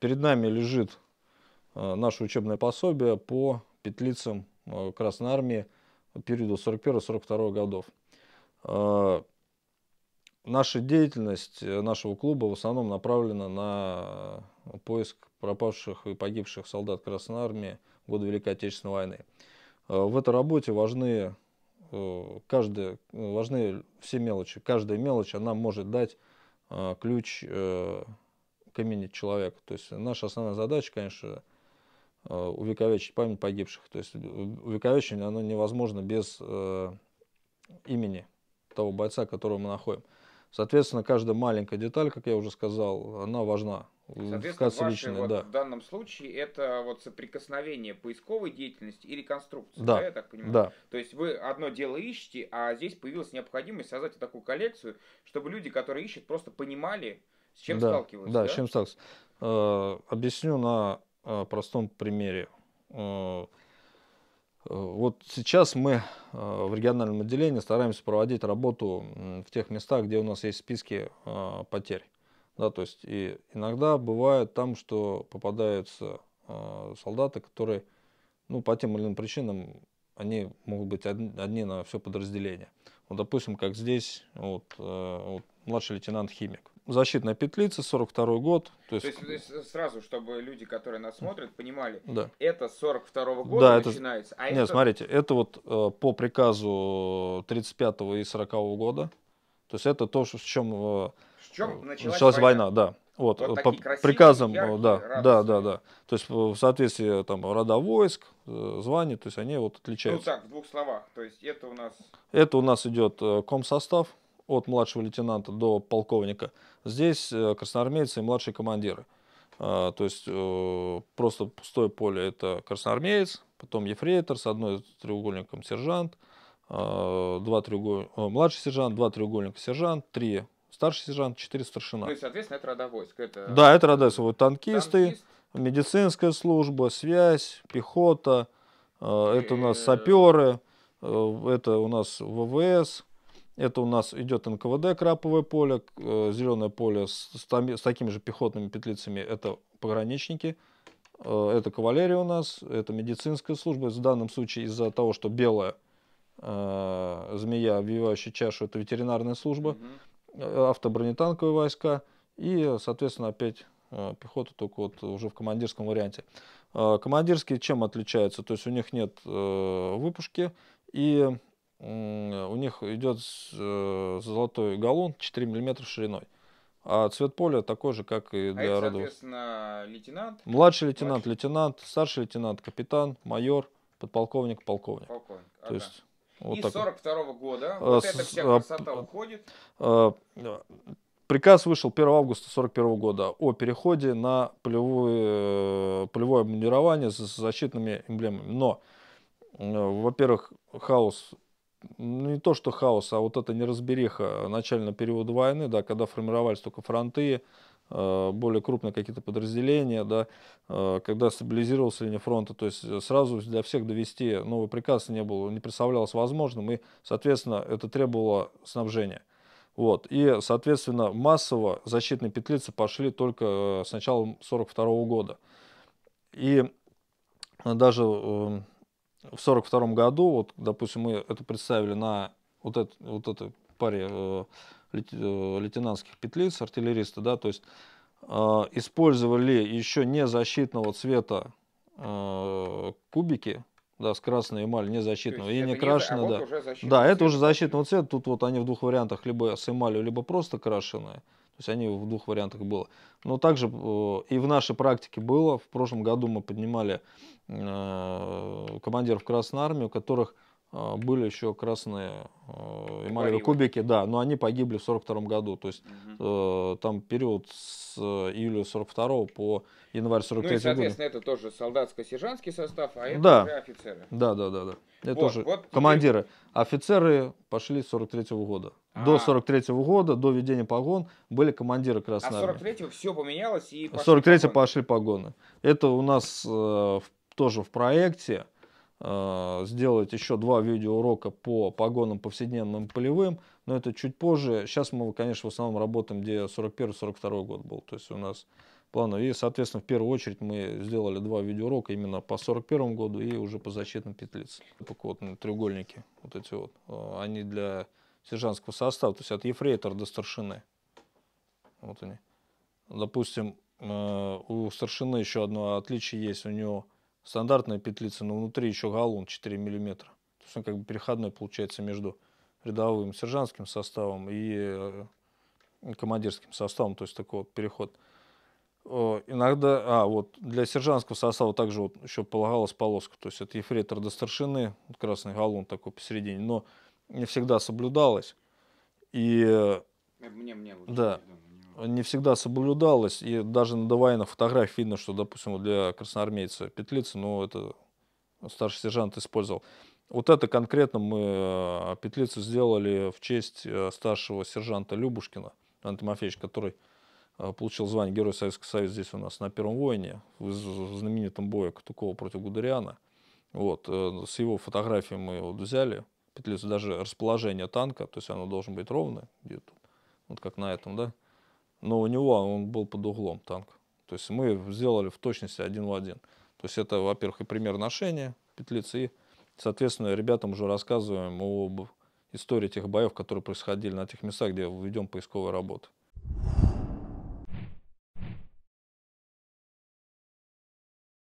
Перед нами лежит э, наше учебное пособие по петлицам э, Красной Армии периода 41-42 годов. Э, наша деятельность нашего клуба в основном направлена на поиск пропавших и погибших солдат Красной Армии в годы Великой Отечественной войны. В этой работе важны, каждые важны все мелочи. Каждая мелочь она может дать ключ каменить человека. То есть наша основная задача, конечно, э, увековечить память погибших. То есть увековечение оно невозможно без э, имени того бойца, которого мы находим. Соответственно, каждая маленькая деталь, как я уже сказал, она важна. Соответственно, ваши личная, вот да. в данном случае это вот соприкосновение поисковой деятельности и реконструкции, да, да я так понимаю? Да. То есть вы одно дело ищете, а здесь появилась необходимость создать такую коллекцию, чтобы люди, которые ищут, просто понимали, с чем да, сталкиваются? Да, да, с чем сталкиваются. Э, объясню на э, простом примере. Э, вот сейчас мы в региональном отделении стараемся проводить работу в тех местах, где у нас есть списки потерь. Да, то есть и иногда бывает там, что попадаются солдаты, которые ну, по тем или иным причинам они могут быть одни на все подразделение. Вот, допустим, как здесь, вот, вот младший лейтенант Химик защитная петлица, 42 год. То есть... То, есть, то есть сразу, чтобы люди, которые нас смотрят, понимали, да. это 42 -го года да, это... начинается. А Нет, это... смотрите, это вот э, по приказу 35 и 40 -го года. То есть это то, с чем, э, с чем э, началась, началась война. война да. Вот, вот э, по красивые, приказам, э, яркие, да, радостные. да, да, да. То есть в соответствии там рода войск, звания, то есть они вот ну отличаются. Ну так, в двух словах. То есть это у нас... Это у нас идет комсостав, от младшего лейтенанта до полковника. Здесь э, красноармейцы и младшие командиры. А, то есть э, просто пустое поле – это красноармеец, потом ефрейтор, с одной треугольником сержант, а, два треуголь... Э, младший сержант, два треугольника сержант, три старший сержант, четыре старшина. Ну и, соответственно, это рода войск. Это... Да, это рода войск. танкисты, Танкист. медицинская служба, связь, пехота, это у нас саперы, это у нас ВВС, это у нас идет НКВД, краповое поле, э, зеленое поле с, с такими же пехотными петлицами, это пограничники, э, это кавалерия у нас, это медицинская служба. В данном случае из-за того, что белая э, змея, обвивающая чашу, это ветеринарная служба, mm-hmm. автобронетанковые войска и, соответственно, опять пехоту только вот уже в командирском варианте. командирские чем отличаются? То есть у них нет выпушки и Э, у них идет э, золотой галлон 4 мм шириной. А цвет поля такой же, как и а для а родов. соответственно, лейтенант? Младший лейтенант, младший. лейтенант, старший лейтенант, капитан, майор, подполковник, полковник. Полковник, ага. есть, вот и так. 42 -го года а, вот эта вся красота а, уходит. А, приказ вышел 1 августа 41 года о переходе на полевое, полевое обмундирование с защитными эмблемами. Но, во-первых, хаос ну, не то что хаос, а вот эта неразбериха начального периода войны, да, когда формировались только фронты, э, более крупные какие-то подразделения, да, э, когда стабилизировалась линия фронта, то есть э, сразу для всех довести новый приказ не было, не представлялось возможным, и, соответственно, это требовало снабжения. Вот. И, соответственно, массово защитные петлицы пошли только с начала 1942 года. И даже в сорок втором году, вот, допустим, мы это представили на вот, это, вот этой паре э, э лейтенантских петлиц, артиллериста, да, то есть э, использовали еще не защитного цвета э, кубики, да, с красной эмалью, не защитного, и не а крашеная, а да. Вот да, цвет. это уже защитного цвета, тут вот они в двух вариантах, либо с эмалью, либо просто крашеные. Угу. То есть они в двух вариантах было. Но также э, и в нашей практике было. В прошлом году мы поднимали э, командиров Красной Армии, у которых э, были еще красные эмалевые кубики, да, но они погибли в 42 году, то есть угу. э, там период с июля 42 по январь 43 года. Ну и, соответственно, года. это тоже солдатско-сержантский состав, а это да. уже офицеры. Да, да, да, да. Это вот, тоже вот командиры. Теперь... Офицеры пошли с 43 -го года. До 43-го а. года, до введения погон, были командиры а Красной А Армии. 43 все поменялось и пошли 43 погоны. пошли погоны. Это у нас э, в, тоже в проекте э, сделать еще два видеоурока по погонам повседневным полевым, но это чуть позже. Сейчас мы, конечно, в основном работаем, где 41-42 год был. То есть у нас планы И, соответственно, в первую очередь мы сделали два видеоурока именно по 41 году и уже по защитным петлицам. Только типа, вот ну, треугольники вот эти вот, э, они для сержантского состава, то есть от ефрейтора до старшины. Вот они. Допустим, э, у старшины еще одно отличие есть, у него стандартная петлица, но внутри еще галун 4 мм. То есть он как бы переходной получается между рядовым сержантским составом и э, командирским составом, то есть такой вот переход. Э, иногда, а, вот для сержантского состава также вот еще полагалась полоска, то есть от ефрейтора до старшины, красный галун такой посередине, но не всегда соблюдалось И... Э, мне, мне лучше, да. Не всегда соблюдалось И даже на Давайнах фотографии видно, что, допустим, для красноармейца петлицы ну, это старший сержант использовал. Вот это конкретно мы э, петлицу сделали в честь э, старшего сержанта Любушкина, Антон Матвеевич, который получил звание Герой Советского Союза здесь у нас на Первом войне, в знаменитом бою Катукова против Гудериана. Вот, с его фотографией мы вот взяли, петлицу, даже расположение танка, то есть оно должен быть ровное, где-то, вот как на этом, да. Но у него он был под углом танк. То есть мы сделали в точности один в один. То есть это, во-первых, и пример ношения петлицы, и, соответственно, ребятам уже рассказываем об истории тех боев, которые происходили на тех местах, где ведем поисковые работы.